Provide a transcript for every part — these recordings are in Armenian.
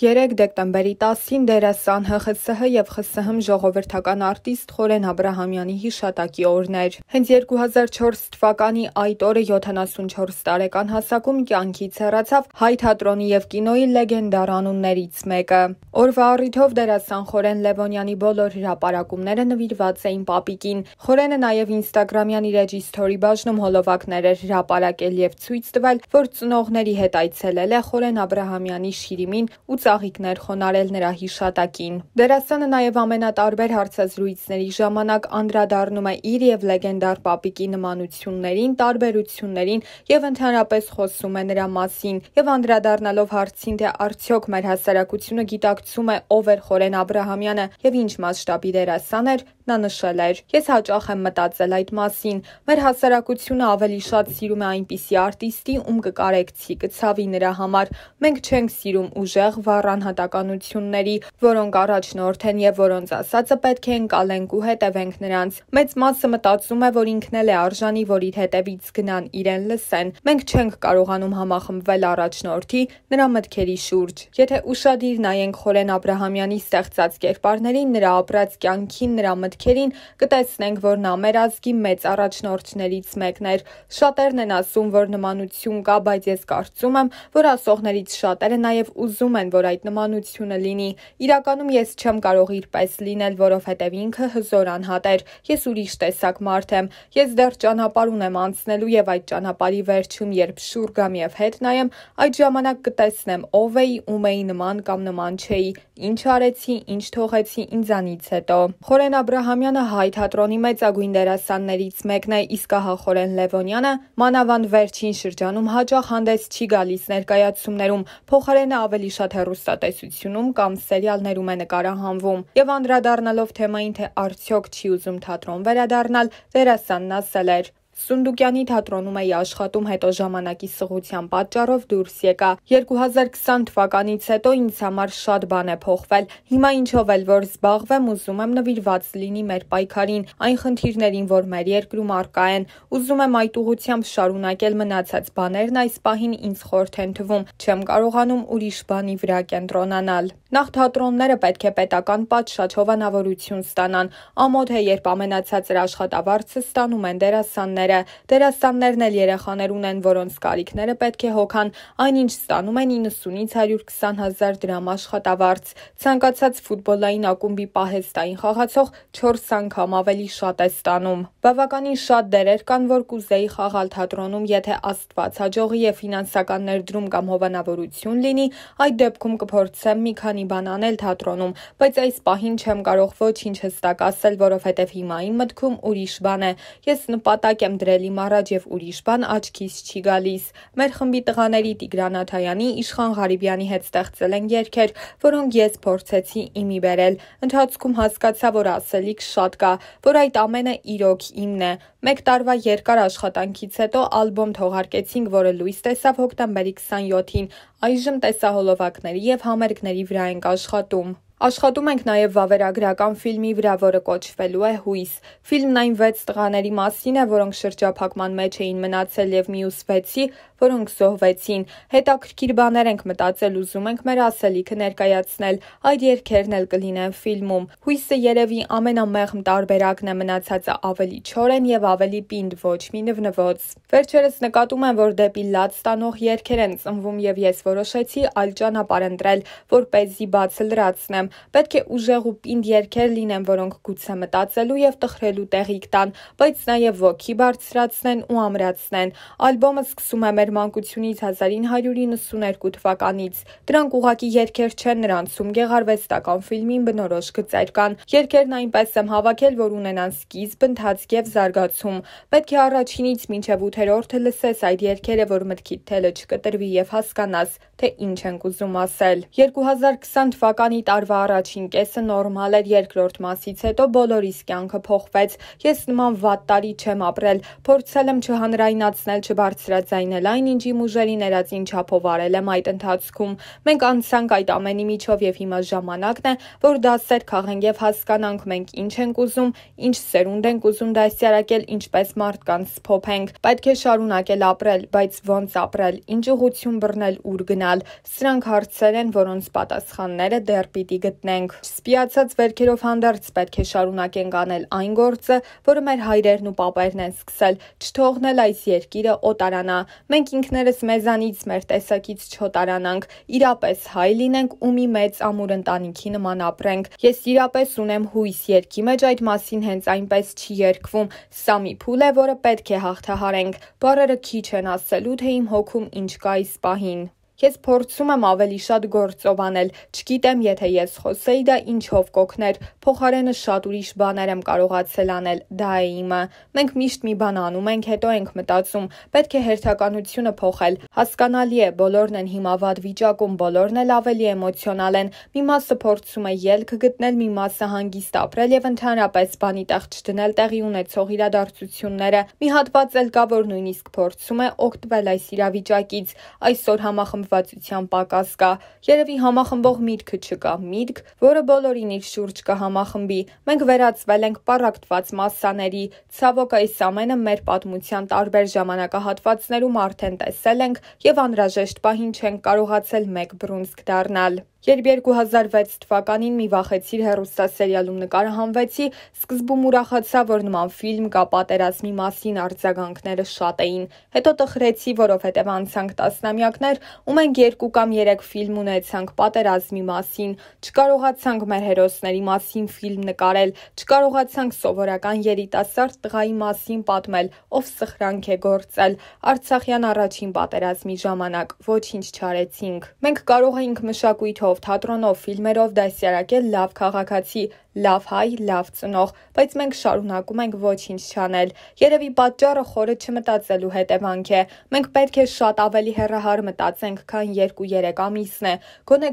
3 դեկտեմբերի 10-ին դերասան ՀԽՍՀ եւ ԽՍՀՄ ժողովրդական արտիստ Խորեն Աբ รา համյանի հիշատակի օրն էր։ Հենց 2004 թվականի այդ օրը 74 տարեկան հասակում կյանքից հեռացավ հայ թատրոնի եւ կինոյի լեգենդար անուններից մեկը։ Օրվա առիթով դերասան Խորեն Լևոնյանի բոլոր հրապարակումները նվիրված էին Պապիկին։ Խորենը նաեւ Instagram-յան իր էջի story բաժնում հոլովակներ էր հրապարակել եւ ցույց տվել, որ ծնողների հետ այցելել է Խորեն Աբ รา համյանի Շիրիմին ու ծաղիկներ խոնարել նրա հիշատակին։ Դերասանը նաև ամենատարբեր հարցազրույցների ժամանակ անդրադառնում է իր եւ լեգենդար Պապիկի նմանություններին, տարբերություններին եւ ընդհանրապես խոսում է նրա մասին եւ անդրադառնալով հարցին, թե արդյոք մեր հասարակությունը գիտակցում է ով էր Խորեն Աբ รา համյանը եւ ինչ մասշտաբի դերասան էր, նա նշել էր. Ես հաճախ եմ մտածել այդ մասին։ Մեր հասարակությունը ավելի շատ սիրում է այնպիսի արտիստի, ում կկարեկցի, կցավի նրա համար։ Մենք չենք սիրում ուժեղ վա բավարար անհատականությունների, որոնք առաջնորդ են եւ որոնց ասածը պետք է ընկալենք ու հետևենք նրանց։ Մեծ մասը մտածում է, որ ինքն էլ է արժանի, որ իր հետևից գնան, իրեն լսեն։ Մենք չենք կարողանում համախմբվել առաջնորդի նրա մտքերի շուրջ։ Եթե ուշադիր նայենք Խորեն Աբ รา համյանի ստեղծած կերպարներին, նրա ապրած կյանքին, նրա մտքերին, կտեսնենք, որ նա մեր ազգի մեծ առաջնորդներից մեկն էր։ Շատերն են ասում, որ նմանություն կա, բայց ես կարծում եմ, որ ասողներից շատերը նաև ուզում են, որ որ այդ նմանությունը լինի։ Իրականում ես չեմ կարող իրպես լինել, որովհետև ինքը հզոր անհատ էր։ Ես ուրիշ տեսակ մարդ եմ։ Ես դեռ ճանապարհ ունեմ անցնելու եւ այդ ճանապարհի վերջում, երբ շուրջ գամ եւ հետ նայեմ, այդ ժամանակ կտեսնեմ ով էի, ում էի նման կամ նման չէի, ինչ արեցի, ինչ թողեցի ինձանից հետո։ Խորեն Աբ รา համյանը հայ թատրոնի մեծագույն դերասաններից մեկն է, իսկ ահա Խորեն Լևոնյանը մանավանդ վերջին շրջանում հաճախ հանդես չի գալիս ներկայացումներում, փոխարենը ավելի շատ հեռու հեռուստատեսությունում կամ սերիալներում է նկարահանվում։ Եվ անդրադառնալով թեմային, թե արդյոք չի ուզում թատրոն վերադառնալ, դերասանն ասել էր. Սունդուկյանի թատրոնում էի աշխատում, հետո ժամանակի սղության պատճառով դուրս եկա։ 2020 թվականից հետո ինձ համար շատ բան է փոխվել։ Հիմա ինչով էլ որ զբաղվեմ, ուզում եմ նվիրված լինի մեր պայքարին, այն խնդիրներին, որ մեր երկրում առկա են։ Ուզում եմ այդ ուղությամբ շարունակել մնացած բաներն այս պահին ինձ խորթ են թվում։ Չեմ կարողանում ուրիշ բանի վրա կենտրոնանալ։ Նախ թատրոնները պետք է պետական պատշաճ հովանավորություն ստանան։ Ամոթ է, երբ ամենացածր աշխատավարձը ստանում են դերասանները ուսուցիչները, դերասաններն էլ երեխաներ ունեն, որոնց կարիքները պետք է հոգան, այնինչ ստանում են 90-ից 120 հազար դրամ աշխատավարձ։ Ցանկացած ֆուտբոլային ակումբի պահեստային խաղացող 4 անգամ ավելի շատ է ստանում։ Բավականին շատ դերեր կան, որ կուզեի խաղալ թատրոնում, եթե Աստված հաջողի եւ ֆինանսական ներդրում կամ հովանավորություն լինի, այդ դեպքում կփորձեմ մի քանի բան անել թատրոնում, բայց այս պահին չեմ կարող ոչինչ հստակ ասել, որովհետև հիմա իմ մտքում ուրիշ բան է։ Ես նպատակ եմ եմ դրել իմ առաջ եւ ուրիշ բան աչքիս չի գալիս։ Մեր խմբի տղաների Տիգրան Աթայանի, Իշխան Ղարիբյանի հետ ստեղծել են երգեր, որոնք ես փորձեցի իմի բերել։ Ընթացքում հասկացա, որ ասելիք շատ կա, որ այդ ամենը իրոք իմն է։ Մեկ տարվա երկար աշխատանքից հետո ալբոմ թողարկեցինք, որը լույս տեսավ հոկտեմբերի 27-ին։ Այժմ տեսահոլովակների եւ համերգների վրա ենք աշխատում։ Աշխատում ենք նաև վավերագրական ֆիլմի վրա, որը կոչվելու է Հույս։ Ֆիլմն այն 6 տղաների մասին է, որոնք շրջափակման մեջ էին մնացել եւ մյուս 6-ի, որոնք զոհվեցին։ Հետաքրքիր բաներ ենք մտածել, ուզում ենք մեր ասելիքը ներկայացնել։ Այդ երկերն էլ կլինեն ֆիլմում։ Հույսը երևի ամենամեղմ տարբերակն է մնացածը ավելի չորեն եւ ավելի պինդ, ոչ մի նվնվոց։ Վերջերս նկատում եմ, որ դեպի լաց տանող երկեր են ծնվում եւ ես որոշեցի այլ ճանապարհ ընտրել, որ เป զի բացը լրացնեմ եմ։ Պետք է ուժեղ ու պինդ երգեր լինեն, որոնք գուցե մտածելու եւ տխրելու տեղիք տան, բայց նաեւ ոգի բարձրացնեն ու ամրացնեն։ Ալբոմը սկսում է մեր մանկությունից 1992 թվականից։ Դրանք ուղակի երգեր չեն, նրանցում գեղարվեստական ֆիլմին բնորոշ գծեր կան։ Երգերն այնպես եմ հավաքել, որ ունենան սկիզբ, ընթացք եւ զարգացում։ Պետք է առաջինից մինչեւ 8-րդը լսես այդ երգերը, որ մտքիդ թելը չկտրվի եւ հասկանաս, թե ինչ ենք ուզում ասել։ 2020 թվականի տարվա տարվա առաջին կեսը նորմալ էր, երկրորդ մասից հետո բոլորիս կյանքը փոխվեց։ Ես նման վատ տարի չեմ ապրել, փորձել եմ չհանրայնացնել, չբարձրաձայնել այն, ինչ իմ ուժերի ներածին չափով արել եմ այդ ընթացքում։ Մենք անցանք այդ ամենի միջով եւ հիմա ժամանակն է, որ դասեր քաղենք եւ հասկանանք մենք ինչ ենք ուզում, ինչ սերունդ ենք ուզում դասյարակել, ինչպես մարդկանց փոփենք։ Պետք է շարունակել ապրել, բայց ոնց ապրել, ինչ ուղություն բռնել, ուր գնալ։ Սրանք հարցեր են, որոնց պատասխանները դեռ պիտի գտնենք։ Սպիացած վերքերով հանդերձ պետք է շարունակենք անել այն գործը, որը մեր հայրերն ու պապերն են սկսել՝ չթողնել այս երկիրը օտարանա։ Մենք ինքներս մեզանից, մեր տեսակից չօտարանանք, իրապես հայ լինենք ու մի մեծ ամուր ընտանիքի նման ապրենք։ Ես իրապես ունեմ հույս երկի մեջ այդ մասին հենց այնպես չի երկվում։ Սա մի փուլ է, որը պետք է հաղթահարենք։ Բառերը քիչ են ասելու, թե իմ հոգում ինչ կա այս պահին։ Ես փորձում եմ ավելի շատ գործով անել։ Չգիտեմ, եթե ես խոսեի, դա ինչով կօգներ։ Փոխարենը շատ ուրիշ բաներ եմ կարողացել անել։ Դա է իմը։ Մենք միշտ մի բան անում ենք, հետո ենք մտածում։ Պետք է հերթականությունը փոխել։ Հասկանալի է, բոլորն են հիմա վատ վիճակում, բոլորն էլ ավելի էմոցիոնալ են։ Մի մասը փորձում է ելք գտնել, մի մասը հանգիստ ապրել եւ ընդհանրապես բանի տեղ չդնել տեղի ունեցող իրադարձությունները։ Մի հատված էլ կա, որ նույնիսկ փորձում է օգտվել այս իրավիճակից։ Այսօր համախմբ հիվանդվածության պակաս կա, երևի համախմբող միտքը չկա, միտք, որը բոլորին իր շուրջ կհամախմբի։ Մենք վերածվել ենք պարակտված massaների։ Ցավոք այս ամենը մեր պատմության տարբեր ժամանակահատվածներում արդեն տեսել ենք եւ անհրաժեշտ պահին չենք կարողացել մեկ բռունցք դառնալ։ Երբ 2006 թվականին մի վախեցիր հերոստասերիալում նկարահանվեցի, սկզբում ուրախացա, որ նման ֆիլմ կա պատերազմի մասին արձագանքները շատ էին։ Հետո տխրեցի, որովհետև անցանք տասնամյակներ, ու մենք երկու կամ երեք ֆիլմ ունեցանք պատերազմի մասին։ Չկարողացանք մեր հերոսների մասին ֆիլմ նկարել, չկարողացանք սովորական երիտասարդ տղայի մասին պատմել, ով սխրանք է գործել։ Արցախյան առաջին պատերազմի ժամանակ ոչինչ չարեցինք։ Մենք կարող էինք մշակույթով կինոյով, թատրոնով, ֆիլմերով դասյարակել լավ քաղաքացի, լավ հայ, լավ ծնող, բայց մենք շարունակում ենք ոչինչ չանել։ Երևի պատճառը խորը չմտածելու հետևանք է։ Մենք պետք է շատ ավելի հերահար մտածենք, քան 2-3 ամիսն է։ Գոնե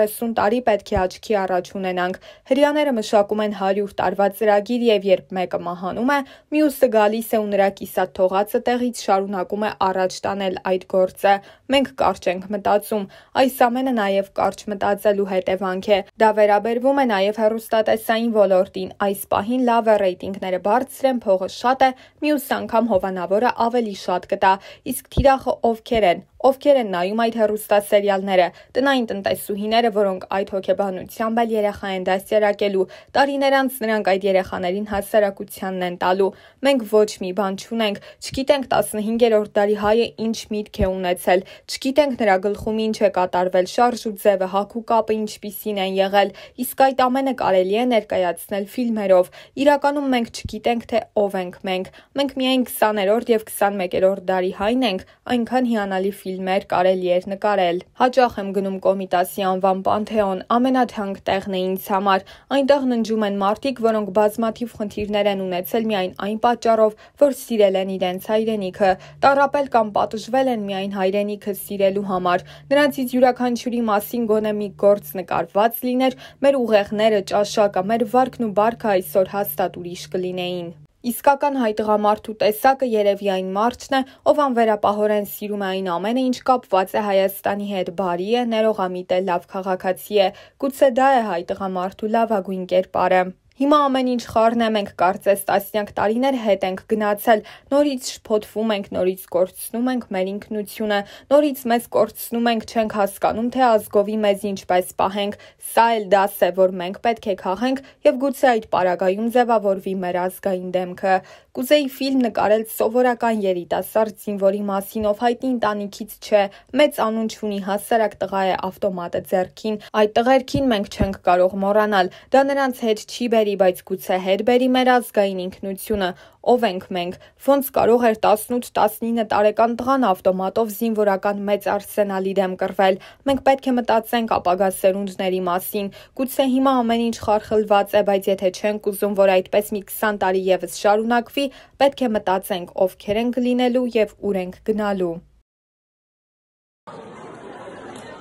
20-30 տարի պետք է աչքի առաջ ունենանք։ Հрьяները մշակում են 100 տարվա ծրագիր եւ երբ մեկը մահանում է, մյուսը գալիս է ու նրա կիսատ թողածը տեղից շարունակում է առաջ տանել այդ գործը։ Մենք կարճ ենք մտածում։ Այս ամենը նաեւ կարճ մտածում մտածելու հետևանք է։ Դա վերաբերվում է նաև հեռուստատեսային ոլորտին։ Այս պահին լավ է ռեյտինգները բարձր են, փողը շատ է, մյուս անգամ հովանավորը ավելի շատ կտա, իսկ թիրախը ովքեր են ովքեր են նայում այդ հեռուստասերիալները, տնային տնտեսուհիները, որոնք այդ հոգեբանությամբ էլ երեխա են դասերակելու, տարիներ անց նրանք այդ երեխաներին հասարակությանն են տալու։ Մենք ոչ մի բան չունենք, չգիտենք 15-րդ դարի հայը ինչ միտք է ունեցել, չգիտենք նրա գլխում ինչ է կատարվել, շարժ ու ձևը, հակու կապը ինչպիսին են եղել, իսկ այդ ամենը կարելի է ներկայացնել ֆիլմերով։ Իրականում մենք չգիտենք թե ով ենք մենք։ Մենք միայն 20-րդ եւ 21-րդ դարի հայն ենք, այնքան հիանալի ֆիլմ ֆիլմեր կարելի էր նկարել։ Հաճախ եմ գնում Կոմիտասի անվան Պանթեոն, ամենաթանկ տեղն է ինձ համար։ Այնտեղ ննջում են մարդիկ, որոնք բազմաթիվ խնդիրներ են ունեցել միայն այն պատճառով, որ սիրել են իրենց հայրենիքը, տարապել կամ պատժվել են միայն հայրենիքը սիրելու համար։ Նրանցից յուրաքանչյուրի մասին գոնե մի գործ նկարված լիներ, մեր ուղեղները, ճաշակը, մեր վարկն ու բարքը այսօր հաստատ ուրիշ կլինեին։ Իսկական հայ տղամարդու տեսակը երևի այն մարդն է, ով անվերապահորեն սիրում է այն ամենը, ինչ կապված է Հայաստանի հետ, բարի է, ներողամիտ է, լավ քաղաքացի է։ Գուցե դա է հայ տղամարդու լավագույն կերպարը։ Հիմա ամեն ինչ խառն է, մենք կարծես տասնյակ տարիներ հետ ենք գնացել, նորից շփոթվում ենք, նորից կորցնում ենք մեր ինքնությունը, նորից մեզ կորցնում ենք, չենք հասկանում, թե ազգովի մեզ ինչպես պահենք։ Սա էլ դաս է, որ մենք պետք է քաղենք եւ գուցե այդ պարագայում ձևավորվի մեր ազգային դեմքը։ Կուզեի ֆիլմ նկարել սովորական երիտասարդ զինվորի մասին, ով հայտի ընտանիքից չէ, մեծ անուն չունի, հասարակ տղա է ավտոմատը ձեռքին։ Այդ տղերքին մենք չենք կարող մոռանալ։ Դա նրանց հետ չի բերի բերի, բայց գուցե հետ բերի մեր ազգային ինքնությունը։ Ով ենք մենք։ Ոնց կարող էր 18-19 տարեկան տղան ավտոմատով զինվորական մեծ արսենալի դեմ կռվել։ Մենք պետք է մտածենք ապագա սերունդների մասին։ Գուցե հիմա ամեն ինչ խարխլված է, բայց եթե չենք ուզում, որ այդպես մի 20 տարի եւս շարունակվի, պետք է մտածենք ովքեր են գլինելու եւ ուր ենք գնալու։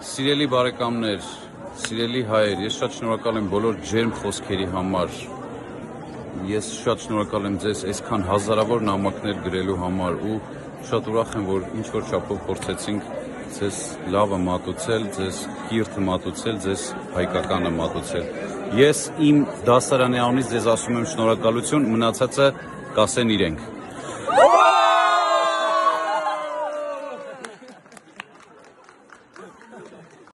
Սիրելի բարեկամներ, Սիրելի հայեր, ես շատ շնորհակալ եմ բոլոր ջերմ խոսքերի համար։ Ես շատ շնորհակալ եմ ձեզ այսքան հազարավոր նամակներ գրելու համար ու շատ ուրախ եմ, որ ինչ որ չափով փորձեցինք ձեզ լավը մատուցել, ձեզ կիրթը մատուցել, ձեզ հայկականը մատուցել։ Ես իմ դասարանի անունից ձեզ ասում եմ շնորհակալություն, մնացածը կասեն իրենք։ Ա